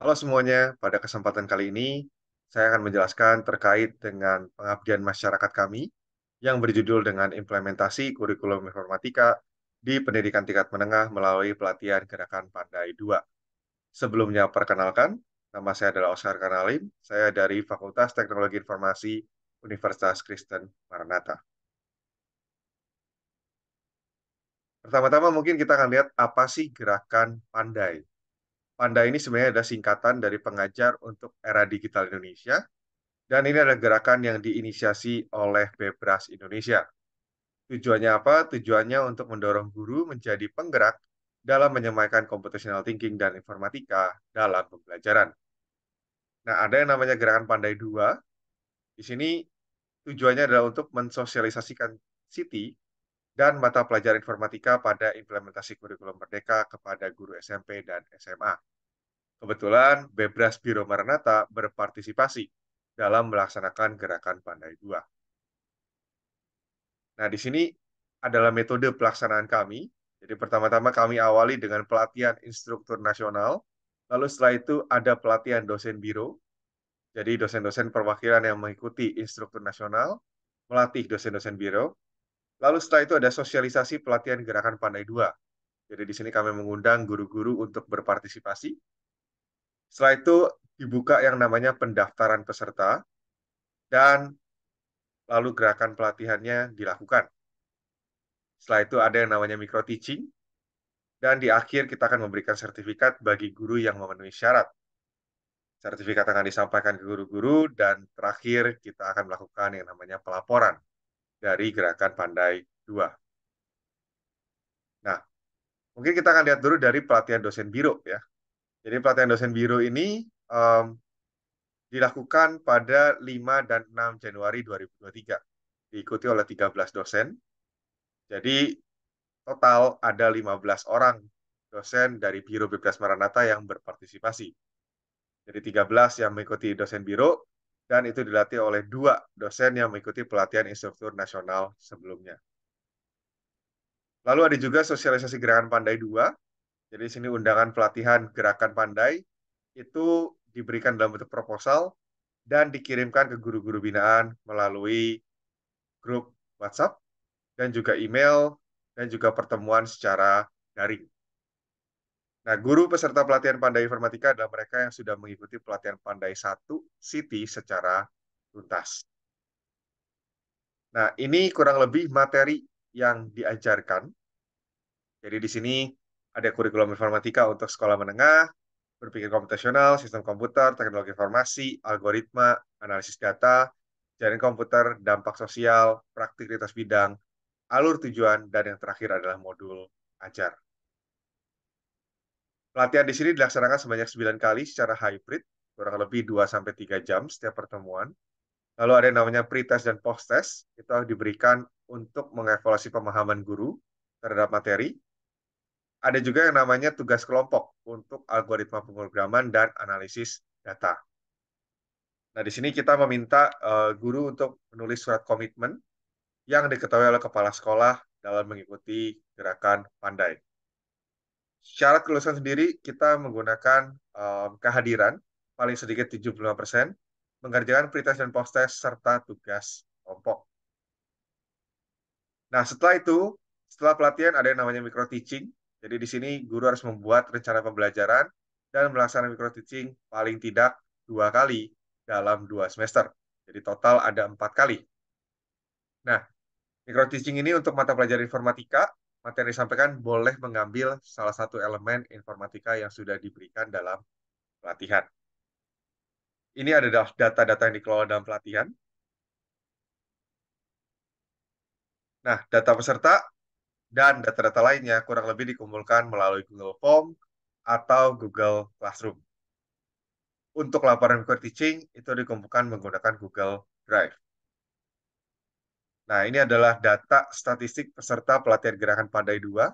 Halo semuanya, pada kesempatan kali ini saya akan menjelaskan terkait dengan pengabdian masyarakat kami yang berjudul dengan implementasi kurikulum informatika di pendidikan tingkat menengah melalui pelatihan gerakan pandai 2. Sebelumnya perkenalkan, nama saya adalah Oscar Kanalim, saya dari Fakultas Teknologi Informasi Universitas Kristen Maranatha. Pertama-tama mungkin kita akan lihat apa sih gerakan pandai Panda ini sebenarnya ada singkatan dari pengajar untuk era digital Indonesia, dan ini adalah gerakan yang diinisiasi oleh Bebras Indonesia. Tujuannya apa? Tujuannya untuk mendorong guru menjadi penggerak dalam menyemaikan computational thinking dan informatika dalam pembelajaran. Nah, ada yang namanya gerakan Pandai 2. Di sini tujuannya adalah untuk mensosialisasikan City dan mata pelajaran informatika pada implementasi kurikulum merdeka kepada guru SMP dan SMA. Kebetulan Bebras Biro Maranata berpartisipasi dalam melaksanakan gerakan Pandai dua. Nah, di sini adalah metode pelaksanaan kami. Jadi pertama-tama kami awali dengan pelatihan instruktur nasional, lalu setelah itu ada pelatihan dosen biro. Jadi dosen-dosen perwakilan yang mengikuti instruktur nasional melatih dosen-dosen biro. Lalu setelah itu ada sosialisasi pelatihan gerakan Pandai dua. Jadi di sini kami mengundang guru-guru untuk berpartisipasi setelah itu dibuka yang namanya pendaftaran peserta dan lalu gerakan pelatihannya dilakukan. Setelah itu ada yang namanya micro teaching dan di akhir kita akan memberikan sertifikat bagi guru yang memenuhi syarat. Sertifikat akan disampaikan ke guru-guru dan terakhir kita akan melakukan yang namanya pelaporan dari gerakan pandai 2. Nah, mungkin kita akan lihat dulu dari pelatihan dosen biro ya. Jadi pelatihan dosen biru ini um, dilakukan pada 5 dan 6 Januari 2023. Diikuti oleh 13 dosen. Jadi total ada 15 orang dosen dari Biro Bebas Maranatha yang berpartisipasi. Jadi 13 yang mengikuti dosen biru, dan itu dilatih oleh dua dosen yang mengikuti pelatihan instruktur nasional sebelumnya. Lalu ada juga sosialisasi gerakan pandai dua. Jadi sini undangan pelatihan gerakan pandai itu diberikan dalam bentuk proposal dan dikirimkan ke guru-guru binaan melalui grup WhatsApp dan juga email dan juga pertemuan secara daring. Nah, guru peserta pelatihan pandai informatika adalah mereka yang sudah mengikuti pelatihan pandai satu City secara tuntas. Nah, ini kurang lebih materi yang diajarkan. Jadi di sini ada kurikulum informatika untuk sekolah menengah, berpikir komputasional, sistem komputer, teknologi informasi, algoritma, analisis data, jaring komputer, dampak sosial, praktik lintas bidang, alur tujuan, dan yang terakhir adalah modul ajar. Pelatihan di sini dilaksanakan sebanyak 9 kali secara hybrid, kurang lebih 2-3 jam setiap pertemuan. Lalu ada yang namanya test dan post-test, itu diberikan untuk mengevaluasi pemahaman guru terhadap materi, ada juga yang namanya tugas kelompok untuk algoritma pemrograman dan analisis data. Nah, di sini kita meminta uh, guru untuk menulis surat komitmen yang diketahui oleh kepala sekolah dalam mengikuti gerakan pandai. Syarat kelulusan sendiri kita menggunakan um, kehadiran paling sedikit 75%, mengerjakan pretest dan posttest serta tugas kelompok. Nah, setelah itu, setelah pelatihan ada yang namanya micro teaching jadi di sini guru harus membuat rencana pembelajaran dan melaksanakan micro teaching paling tidak dua kali dalam dua semester. Jadi total ada empat kali. Nah, micro teaching ini untuk mata pelajaran informatika, materi disampaikan boleh mengambil salah satu elemen informatika yang sudah diberikan dalam pelatihan. Ini ada data-data yang dikelola dalam pelatihan. Nah, data peserta dan data-data lainnya kurang lebih dikumpulkan melalui Google Form atau Google Classroom. Untuk laporan mikro teaching itu dikumpulkan menggunakan Google Drive. Nah, ini adalah data statistik peserta pelatihan gerakan pandai 2.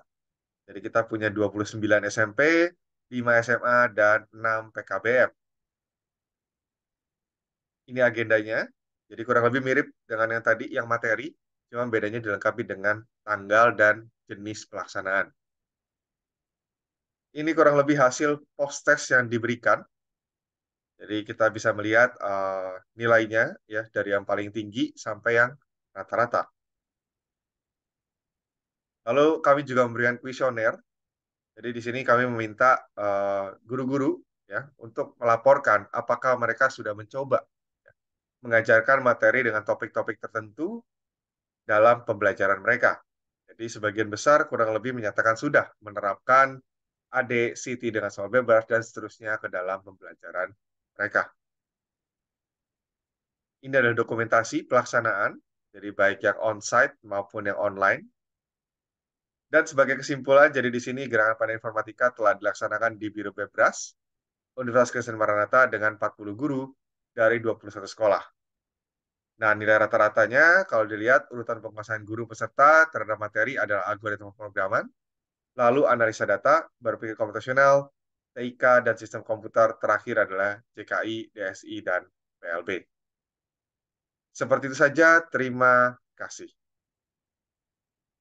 Jadi kita punya 29 SMP, 5 SMA, dan 6 PKBM. Ini agendanya. Jadi kurang lebih mirip dengan yang tadi, yang materi cuma bedanya dilengkapi dengan tanggal dan jenis pelaksanaan. Ini kurang lebih hasil post test yang diberikan. Jadi kita bisa melihat uh, nilainya ya dari yang paling tinggi sampai yang rata-rata. Lalu kami juga memberikan kuesioner. Jadi di sini kami meminta eh, guru-guru uh, ya untuk melaporkan apakah mereka sudah mencoba ya, mengajarkan materi dengan topik-topik tertentu dalam pembelajaran mereka. Jadi sebagian besar kurang lebih menyatakan sudah menerapkan AD, CT dengan sama bebas, dan seterusnya ke dalam pembelajaran mereka. Ini adalah dokumentasi pelaksanaan, jadi baik yang on-site maupun yang online. Dan sebagai kesimpulan, jadi di sini gerakan pada informatika telah dilaksanakan di Biro Bebras, Universitas Kristen Maranatha dengan 40 guru dari 21 sekolah. Nah, nilai rata-ratanya kalau dilihat urutan penguasaan guru peserta terhadap materi adalah algoritma pemrograman, lalu analisa data, berpikir komputasional, TIK, dan sistem komputer terakhir adalah JKI, DSI, dan PLB. Seperti itu saja, terima kasih.